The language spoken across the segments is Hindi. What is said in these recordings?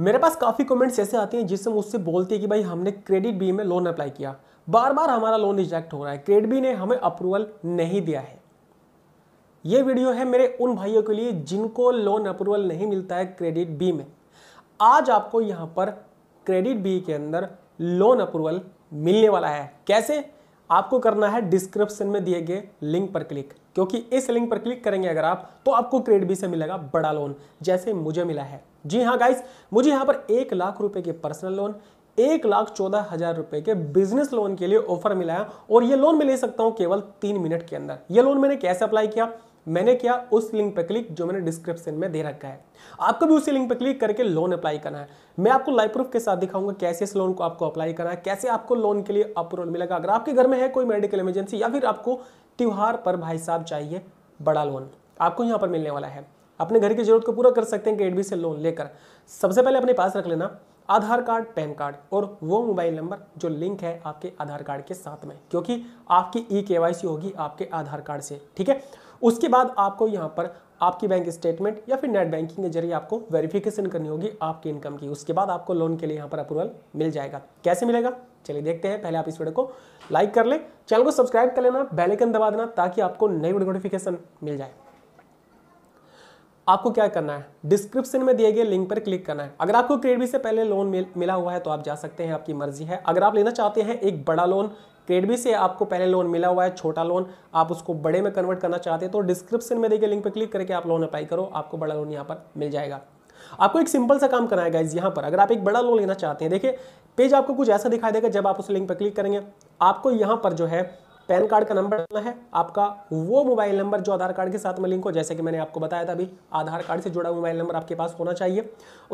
मेरे पास काफ़ी कमेंट्स ऐसे आते हैं जिससे मुझसे बोलते हैं कि भाई हमने क्रेडिट बी में लोन अप्लाई किया बार बार हमारा लोन रिजेक्ट हो रहा है क्रेडिट बी ने हमें अप्रूवल नहीं दिया है ये वीडियो है मेरे उन भाइयों के लिए जिनको लोन अप्रूवल नहीं मिलता है क्रेडिट बी में आज आपको यहाँ पर क्रेडिट बी के अंदर लोन अप्रूवल मिलने वाला है कैसे आपको करना है डिस्क्रिप्शन में दिए गए लिंक पर क्लिक क्योंकि इस लिंक पर क्लिक करेंगे अगर आप तो आपको क्रेड बी से मिलेगा बड़ा लोन जैसे मुझे मिला है जी हाँ गाइस मुझे यहाँ पर एक लाख रुपए के पर्सनल लोन एक लाख चौदह हजार रुपए के बिजनेस लोन के लिए ऑफर मिला है और ये लोन मैं ले सकता हूं केवल तीन मिनट के अंदर ये लोन मैंने कैसे अप्लाई किया मैंने किया उस लिंक पर क्लिक जो मैंने डिस्क्रिप्शन में दे रखा है आपको भी उसी लिंक पर क्लिक करके लोन अप्लाई करना है मैं आपको लाइव प्रूफ के साथ दिखाऊंगा कैसे इस लोन को आपको अप्लाई करना है कैसे आपको लोन के लिए अप्रूवल मिलेगा अगर आपके घर में है कोई मेडिकल इमरजेंसी या फिर आपको त्यौहार पर भाई साहब चाहिए बड़ा लोन आपको यहां पर मिलने वाला है अपने घर की जरूरत को पूरा कर सकते हैं ग्रेड बी से लोन लेकर सबसे पहले अपने पास रख लेना आधार कार्ड पैन कार्ड और वो मोबाइल नंबर जो लिंक है आपके आधार कार्ड के साथ में क्योंकि आपकी ई के होगी आपके आधार कार्ड से ठीक है उसके बाद आपको यहाँ पर आपकी बैंक स्टेटमेंट या फिर नेट बैंकिंग के जरिए आपको वेरिफिकेशन करनी होगी आपकी इनकम की उसके बाद आपको लोन के लिए यहाँ पर अप्रूवल मिल जाएगा कैसे मिलेगा चलिए देखते हैं पहले आप इस वीडियो को लाइक कर लें चैनल को सब्सक्राइब कर लेना बेल दबा देना ताकि आपको नई नोटिफिकेशन मिल जाए आपको क्या करना है डिस्क्रिप्शन में दिए गए लिंक पर क्लिक करना है अगर आपको क्रेडिट से पहले लोन मिल, मिला हुआ है तो आप जा सकते हैं आपकी मर्जी है अगर आप लेना चाहते हैं एक बड़ा लोन क्रेडबी से आपको पहले लोन मिला हुआ है छोटा लोन आप उसको बड़े में कन्वर्ट करना चाहते हैं तो डिस्क्रिप्शन में दिए गए लिंक पर क्लिक करके आप लोन अप्लाई करो आपको बड़ा लोन यहाँ पर मिल जाएगा आपको एक सिंपल सा काम करना है गाइज यहाँ पर अगर आप एक बड़ा लोन लेना चाहते हैं देखिए पेज आपको कुछ ऐसा दिखाई देगा जब आप उस लिंक पर क्लिक करेंगे आपको यहाँ पर जो है पैन कार्ड का नंबर डालना है आपका वो मोबाइल नंबर जो आधार कार्ड के साथ में लिंक हो जैसे कि मैंने आपको बताया था अभी आधार कार्ड से जुड़ा मोबाइल नंबर आपके पास होना चाहिए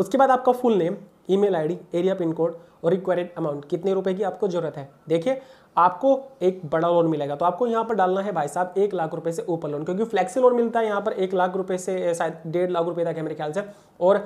उसके बाद आपका full name email ID area pin code और रिक्वायर्ड अमाउंट कितने रुपए की आपको जरूरत है देखिए आपको एक बड़ा लोन मिलेगा तो आपको यहाँ पर डालना है भाई साहब एक लाख रुपए से ऊपर लोन क्योंकि फ्लेक्सी लोन मिलता है यहाँ पर एक लाख रुपए से शायद डेढ़ लाख रुपए तक है मेरे ख्याल से और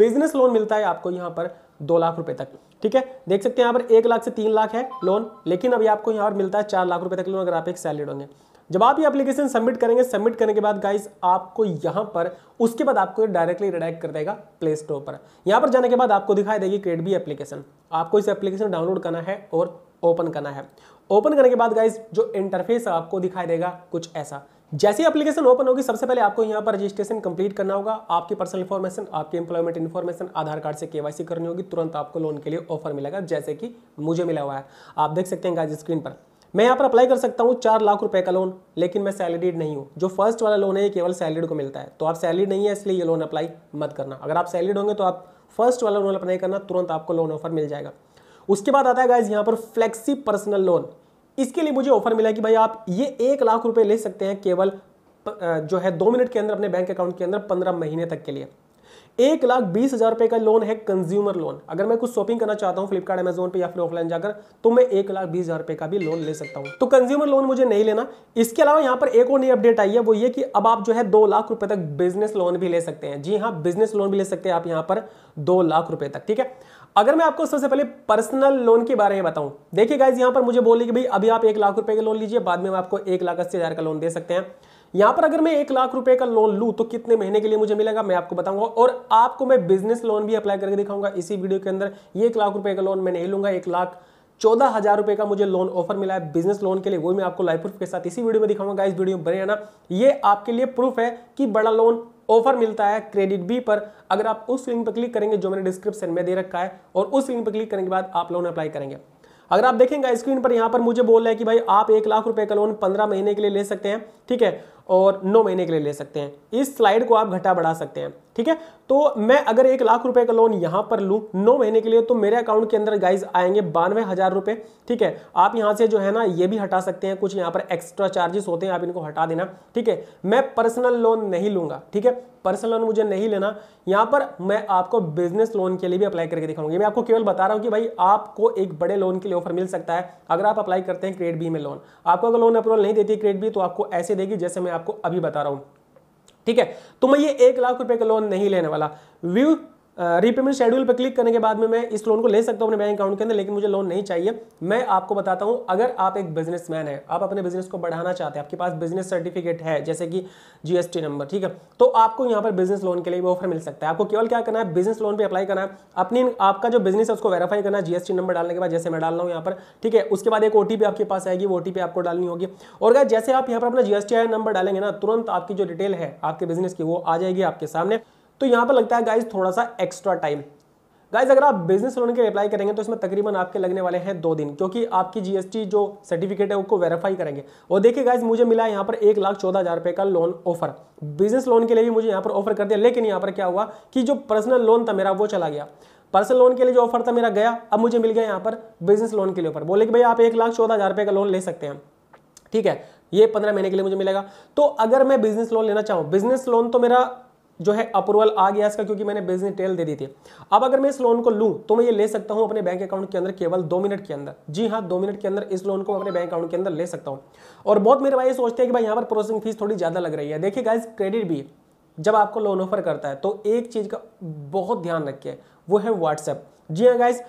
बिजनेस लोन मिलता है आपको यहाँ पर दो लाख रुपए तक ठीक है देख सकते हैं यहाँ पर एक लाख से तीन लाख है लोन लेकिन अभी आपको यहाँ पर मिलता है चार लाख रुपए तक लोन अगर आप एक सैलरी होंगे जब आप ये एप्लीकेशन सबमिट करेंगे सबमिट करने के बाद गाइस आपको यहाँ पर उसके बाद आपको डायरेक्टली रिडायरेक्ट कर देगा प्ले स्टोर पर यहाँ पर जाने के बाद आपको दिखाई देगी क्रेडबी एप्लीकेशन आपको इस एप्लीकेशन डाउनलोड करना है और ओपन करना है ओपन करने के बाद गाइज जो इंटरफेस आपको दिखाई देगा कुछ ऐसा जैसे ही एप्लीकेशन ओपन होगी सबसे पहले आपको यहाँ पर रजिस्ट्रेशन कंप्लीट करना होगा आपकी पर्सनल इन्फॉर्मेशन आपकी एम्प्लॉयमेंट इन्फॉर्मेशन आधार कार्ड से केवाईसी करनी होगी तुरंत आपको लोन के लिए ऑफर मिलेगा जैसे कि मुझे मिला हुआ है आप देख सकते हैं गाइज स्क्रीन पर मैं यहाँ पर अप्लाई कर सकता हूँ चार लाख रुपए का लोन लेकिन मैं सैलरीड नहीं हूँ जो फर्स्ट वाला लोन है ये केवल सैलरीड को मिलता है तो आप सैलरीड नहीं है इसलिए ये लोन अप्लाई मत करना अगर आप सैलरीड होंगे तो आप फर्स्ट वाला लोन अप्लाई करना तुरंत आपको लोन ऑफर मिल जाएगा उसके बाद आता है गाइज यहाँ पर फ्लेक्सी पर्सनल लोन इसके लिए मुझे ऑफर मिला कि भाई आप ये एक लाख रुपए ले सकते हैं केवल जो है दो मिनट के अंदर अपने बैंक अकाउंट के अंदर पंद्रह महीने तक के लिए एक लाख बीस हजार रुपए का लोन है कंज्यूमर लोन अगर मैं कुछ शॉपिंग करना चाहता हूँ फ्लिपकार्ट अमेजोन पे या फिर ऑफलाइन जाकर तो मैं एक लाख बीस हजार रुपए का भी लोन ले सकता हूँ तो कंज्यूमर लोन मुझे नहीं लेना इसके अलावा यहाँ पर एक और नई अपडेट आई है वो ये कि अब आप जो है दो लाख रुपए तक बिजनेस लोन भी ले सकते हैं जी हाँ बिजनेस लोन भी ले सकते हैं आप यहाँ पर दो लाख रुपए तक ठीक है अगर मैं आपको सबसे पहले पर्सनल लोन के बारे में बताऊं देखिए गाइज यहां पर मुझे बोले कि भाई अभी आप एक लाख रुपए का लोन लीजिए बाद में आपको एक लाख अस्सी हज़ार का लोन दे सकते हैं यहां पर अगर मैं एक लाख रुपए का लोन लू तो कितने महीने के लिए मुझे मिलेगा मैं आपको बताऊंगा और आपको मैं बिजनेस लोन भी अप्लाई करके दिखाऊंगा इसी वीडियो के अंदर ये एक लाख रुपए का लोन मैं नहीं लूंगा एक लाख चौदह हज़ार रुपए का मुझे लोन ऑफर मिला है बिजनेस लोन के लिए वो मैं आपको लाइफ प्रूफ के साथ इसी वीडियो में दिखाऊंगा इस वीडियो में बने रहना ये आपके लिए प्रूफ है कि बड़ा लोन ऑफर मिलता है क्रेडिट बी पर अगर आप उस लिंक पर क्लिक करेंगे जो मैंने डिस्क्रिप्शन में दे रखा है और उस लिंक पर क्लिक करने के बाद आप लोन अप्लाई करेंगे अगर आप देखेंगे स्क्रीन पर यहाँ पर मुझे बोल रहा है कि भाई आप एक लाख रुपए का लोन पंद्रह महीने के लिए ले सकते हैं ठीक है और नौ महीने के लिए ले सकते हैं इस स्लाइड को आप घटा बढ़ा सकते हैं ठीक है तो मैं अगर एक लाख रुपए का लोन यहां पर लूं नौ महीने के लिए तो मेरे अकाउंट के अंदर गाइज आएंगे बानवे हजार रुपए ठीक है आप यहां से जो है ना ये भी हटा सकते हैं कुछ यहां पर एक्स्ट्रा चार्जेस होते हैं आप इनको हटा देना ठीक है मैं पर्सनल लोन नहीं लूंगा ठीक है पर्सनल लोन मुझे नहीं लेना यहां पर मैं आपको बिजनेस लोन के लिए भी अप्लाई करके दिखाऊंगी मैं आपको केवल बता रहा हूं कि भाई आपको एक बड़े लोन के लिए ऑफर मिल सकता है अगर आप अप्लाई करते हैं ग्रेड बी में लोन आपको अगर लोन अप्रूवल नहीं देती ग्रेड बी तो आपको ऐसे देगी जैसे मैं आपको अभी बता रहा हूं ठीक है तो मैं ये एक लाख रुपए का लोन नहीं लेने वाला व्यू रीपेमेंट शेड्यूल पर क्लिक करने के बाद में मैं इस लोन को ले सकता हूँ अपने बैंक अकाउंट के अंदर लेकिन मुझे लोन नहीं चाहिए मैं आपको बताता हूँ अगर आप एक बिजनेसमैन है आप अपने बिजनेस को बढ़ाना चाहते हैं आपके पास बिजनेस सर्टिफिकेट है जैसे कि जीएसटी नंबर ठीक है तो आपको यहाँ पर बिजनेस लोन के लिए भी ऑफर मिल सकता है आपको केवल क्या करना है बिजनेस लोन पर अप्लाई करना है अपनी आपका जो बिजनेस है उसको वेरीफाई करना है जीएसटी नंबर डालने के बाद जैसे मैं डाल रहा हूँ यहाँ पर ठीक है उसके बाद एक ओटीपी आपके पास आएगी वो ओटीपी आपको डालनी होगी और अगर जैसे आप यहाँ पर अपना जीएसटी नंबर डालेंगे ना तुरंत आपकी जो डिटेल है आपके बिजनेस की वो आ जाएगी आपके सामने तो यहाँ पर लगता है गाइज थोड़ा सा एक्स्ट्रा टाइम गाइज अगर आप बिजनेस लोन के अप्लाई करेंगे तो इसमें तकरीबन आपके लगने वाले हैं दो दिन क्योंकि आपकी जीएसटी जो सर्टिफिकेट है उसको वेरीफाई करेंगे और देखिए गाइज मुझे मिला है यहाँ पर एक लाख चौदह हज़ार रुपये का लोन ऑफर बिजनेस लोन के लिए भी मुझे यहाँ पर ऑफर कर दिया लेकिन यहाँ पर क्या हुआ कि जो पर्सनल लोन था मेरा वो चला गया पर्सनल लोन के लिए जो ऑफर था मेरा गया अब मुझे मिल गया यहाँ पर बिजनेस लोन के लिए ऑफर बोले कि भाई आप एक लाख चौदह हज़ार रुपये का लोन ले सकते हैं ठीक है ये पंद्रह महीने के लिए मुझे मिलेगा तो अगर मैं बिजनेस लोन लेना चाहूँ बिजनेस लोन तो मेरा जो है अप्रूवल आ गया इसका क्योंकि मैंने बिजनेस डिटेल दे दी थी अब अगर मैं इस लोन को लूँ तो मैं ये ले सकता हूँ अपने बैंक अकाउंट के अंदर केवल दो मिनट के अंदर जी हाँ दो मिनट के अंदर इस लोन को अपने बैंक अकाउंट के अंदर ले सकता हूँ और बहुत मेरे भाई सोचते हैं कि भाई यहाँ पर प्रोसेसिंग फीस थोड़ी ज़्यादा लग रही है देखिए गाइज क्रेडिट भी जब आपको लोन ऑफर करता है तो एक चीज़ का बहुत ध्यान रखिए वो है व्हाट्सएप जी हाँ गाइज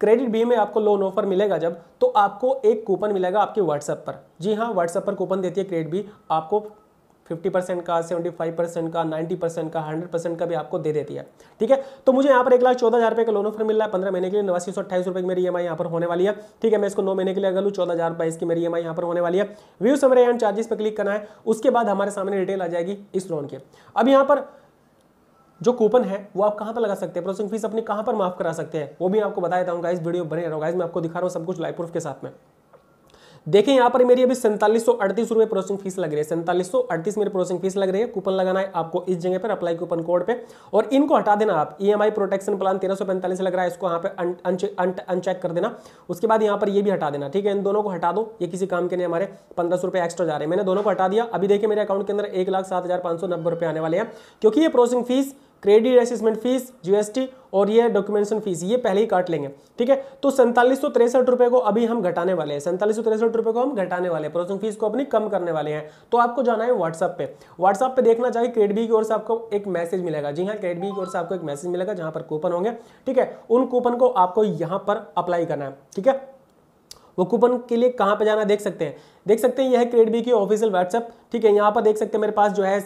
क्रेडिट बी में आपको लोन ऑफर मिलेगा जब तो आपको एक कूपन मिलेगा आपके व्हाट्सएप पर जी हाँ व्हाट्सएप पर कूपन देती है क्रेडिट बी आपको फिफ्टी परसेंट का सेवेंटी फाइव परसेंट का नाइन्टी परसेंट का हंड्रेड परसेंट का भी आपको दे देती है ठीक है तो मुझे यहाँ पर एक लाख चौदह हज़ार रुपये का लोन ऑफर मिल रहा है पंद्रह महीने के लिए नवासी सौ अट्ठाईस रुपये की मेरी ई e यहाँ पर होने वाली है ठीक है मैं इसको नौ महीने के लिए अगर लूँ चौदह हज़ार रुपये इसकी मेरी ई e यहाँ पर होने वाली है व्यू समरे एंड चार्जेस पर क्लिक करना है उसके बाद हमारे सामने डिटेल आ जाएगी इस लोन की अब यहाँ पर जो कूपन है वो आप कहाँ पर लगा सकते हैं प्रोसेसिंग फीस अपनी कहाँ पर माफ करा सकते हैं वो भी आपको बताया था गाइस वीडियो बने रहो गाइस मैं आपको दिखा रहा हूँ सब कुछ लाइव प्रूफ के साथ में देखें यहाँ पर मेरी अभी सैंतालीस सौ अड़तीस रुपये प्रोसेसिंग फीस लग रही है सैंतालीस सौ अड़तीस मेरी प्रोसेसिंग फीस लग रही है कूपन लगाना है आपको इस जगह पर अप्लाई कूपन कोड पे और इनको हटा देना आप ईएमआई प्रोटेक्शन प्लान तेरह सौ पैंतालीस लग रहा है इसको यहाँ पे अनचेक कर देना उसके बाद यहाँ पर ये भी हटा देना ठीक है इन दोनों को हटा दो ये किसी काम के नहीं हमारे पंद्रह सौ एक्स्ट्रा जा रहे हैं मैंने दोनों को हटा दिया अभी देखिए मेरे अकाउंट के अंदर एक लाख सात हज़ार पांच सौ नब्बे रुपए आने वाले हैं क्योंकि ये processing fee credit assessment fee GST और ये डॉक्यूमेंटेशन फीस ये पहले ही काट लेंगे ठीक है तो सैंतालीस सौ तिरसठ रुपए को अभी हम घटाने वाले हैं सैंतालीस सौ तिरसठ रुपए को हम घटाने वाले हैं प्रोसेसिंग फीस को अपनी कम करने वाले हैं तो आपको जाना है व्हाट्सएप पे व्हाट्सएप पे देखना चाहिए क्रेडबी की ओर से आपको एक मैसेज मिलेगा जी हाँ क्रेडबी की ओर से आपको एक मैसेज मिलेगा जहां पर कूपन होंगे ठीक है उन कूपन को आपको यहां पर अप्लाई करना है ठीक है वो कूपन के लिए कहाँ पे जाना देख सकते हैं देख सकते हैं यह है क्रेड बी की ऑफिशियल व्हाट्सअप ठीक है यहाँ पर देख सकते हैं मेरे पास जो है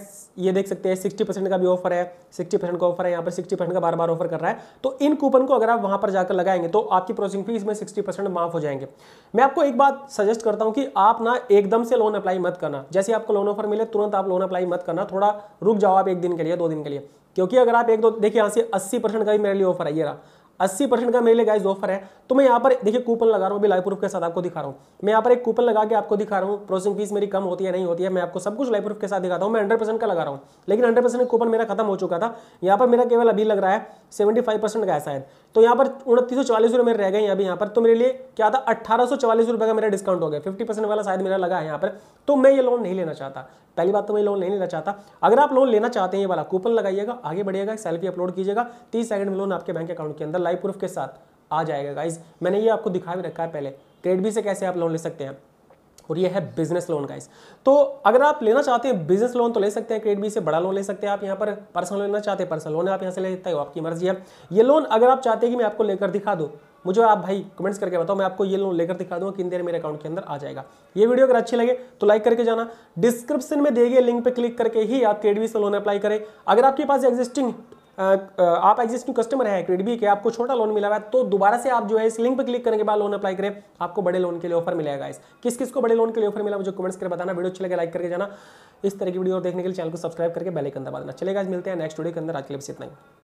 ये देख सकते हैं सिक्सटी परसेंट का भी ऑफर है सिक्सटी परसेंट का ऑफर है यहाँ पर सिक्सटी परसेंट का बार बार ऑफर कर रहा है तो इन कूपन को अगर आप वहाँ पर जाकर लगाएंगे तो आपकी प्रोसेसिंग फीस में सिक्सटी परसेंट माफ हो जाएंगे मैं आपको एक बात सजेस्ट करता हूँ कि आप ना एकदम से लोन अप्लाई मत करना जैसे आपको लोन ऑफर मिले तुरंत आप लोन अप्लाई मत करना थोड़ा रुक जाओ आप एक दिन के लिए दो दिन के लिए क्योंकि अगर आप एक दो देखिए यहाँ से अस्सी परसेंट का भी मेरे लिए ऑफर आइए रहा अस्सी परसेंट का मेरे लिए गाइज ऑफर है तो मैं यहाँ पर देखिए कूपन लगा रहा हूँ अभी लाइव प्रूफ के साथ आपको दिखा रहा हूँ मैं यहाँ पर एक कूपन लगा के आपको दिखा रहा हूँ प्रोसेसिंग फीस मेरी कम होती है नहीं होती है मैं आपको सब कुछ लाइव प्रूफ के साथ दिखाता हूँ मैं हंड्रेड का लगा रहा हूँ लेकिन हंड्रेड परसेंट कूपन मेरा खत्म हो चुका था यहाँ पर मेरा केवल अभी लग रहा है सेवेंटी फाइव परसेंट शायद तो यहाँ पर उनतीस सौ चालीस रुपये मेरे रह गए अभी यहाँ पर तो मेरे लिए क्या था अठारह सौ चालीस रुपये का मेरा डिस्काउंट हो गया फिफ्टी परसेंट वाला शायद मेरा लगा है यहाँ पर तो मैं ये लोन नहीं लेना चाहता पहली बात तो मैं लोन नहीं लेना चाहता अगर आप लोन लेना चाहते हैं ये वाला कूपन लगाइएगा आगे बढ़िएगा सेल्फी अपलोड कीजिएगा तीस सेकंड में लोन आपके बैंक अकाउंट के अंदर लाइव प्रूफ के साथ आ जाएगा गाइज मैंने ये आपको दिखा भी रखा है पहले क्रेडबी से कैसे आप लोन ले सकते हैं और ये है बिजनेस लोन गाइस तो अगर आप लेना चाहते हैं बिजनेस लोन तो ले सकते हैं क्रेडिट बी से बड़ा लोन ले सकते हैं आप यहाँ पर पर्सनल लेना चाहते हैं पर्सनल लोन आप यहाँ से ले सकते हो आपकी मर्जी है ये लोन अगर आप चाहते हैं कि मैं आपको लेकर दिखा दूँ मुझे आप भाई कमेंट्स करके बताओ मैं आपको ये लोन लेकर दिखा दूंगा किन देर मेरे अकाउंट के अंदर आ जाएगा ये वीडियो अगर अच्छी लगे तो लाइक करके जाना डिस्क्रिप्शन में दिए गए लिंक पर क्लिक करके ही आप क्रेडबी से लोन अप्लाई करें अगर आपके पास एग्जिस्टिंग आप एग्जिस्टिंग कस्टमर है क्रेडिट के आपको छोटा लोन मिला हुआ है तो दोबारा से आप जो है इस लिंक पर क्लिक करने के बाद लोन अप्लाई करें आपको बड़े लोन के लिए ऑफर मिलेगा इस किस किस को बड़े लोन के लिए ऑफर मिला मुझे कमेंट्स करके बताना वीडियो अच्छी लगे लाइक करके जाना इस तरह की वीडियो और देखने के लिए चैनल को सब्सक्राइब करके बेल आइकन दबा देना चलेगा आज मिलते हैं नेक्स्ट वीडियो के अंदर आज के लिए बस इतना ही